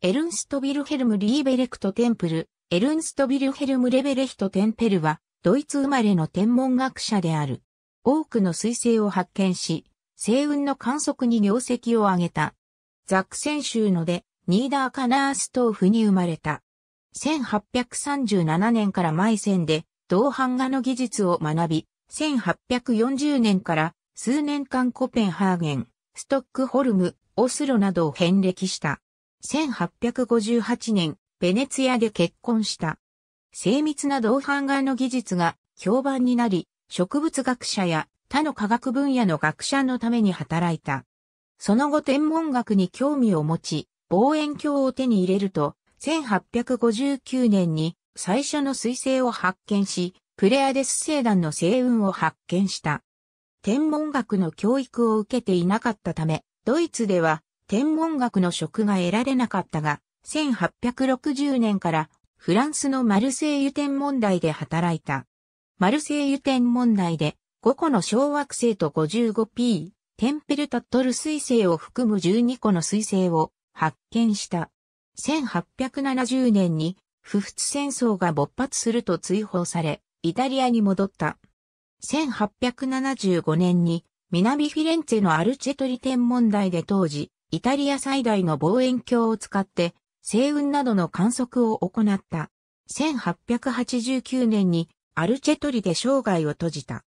エルンスト・ビルヘルム・リーベレクト・テンプル、エルンスト・ビルヘルム・レベレヒト・テンペルは、ドイツ生まれの天文学者である。多くの彗星を発見し、星雲の観測に業績を上げた。ザクセン州ので、ニーダーカナーストーフに生まれた。1837年からマイセンで、銅版画の技術を学び、1840年から数年間コペンハーゲン、ストックホルム、オスロなどを遍歴した。1858年、ベネツィアで結婚した。精密な銅版画の技術が評判になり、植物学者や他の科学分野の学者のために働いた。その後天文学に興味を持ち、望遠鏡を手に入れると、1859年に最初の彗星を発見し、プレアデス星団の星雲を発見した。天文学の教育を受けていなかったため、ドイツでは天文学の職が得られなかったが、1860年からフランスのマルセイユ天文台で働いた。マルセイユ天文台で5個の小惑星と 55P、テンペルタットル彗星を含む12個の彗星を発見した。1870年に不仏戦争が勃発すると追放され、イタリアに戻った。1875年に南フィレンツェのアルチェトリ天文台で当時、イタリア最大の望遠鏡を使って、星雲などの観測を行った。1889年にアルチェトリで生涯を閉じた。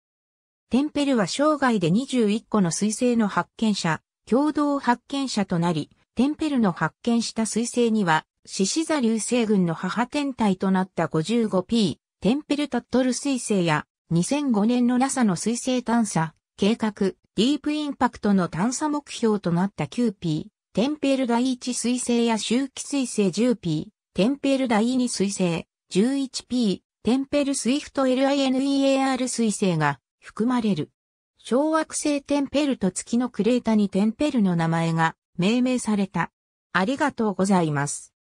テンペルは生涯で21個の彗星の発見者、共同発見者となり、テンペルの発見した彗星には、獅子座流星群の母天体となった 55P、テンペルタットル彗星や、2005年の NASA の彗星探査、計画、ディープインパクトの探査目標となった 9P、テンペル第1彗星や周期彗星 10P、テンペル第2彗星 11P、テンペルスイフト LINEAR 彗星が含まれる。小惑星テンペルと月のクレータにテンペルの名前が命名された。ありがとうございます。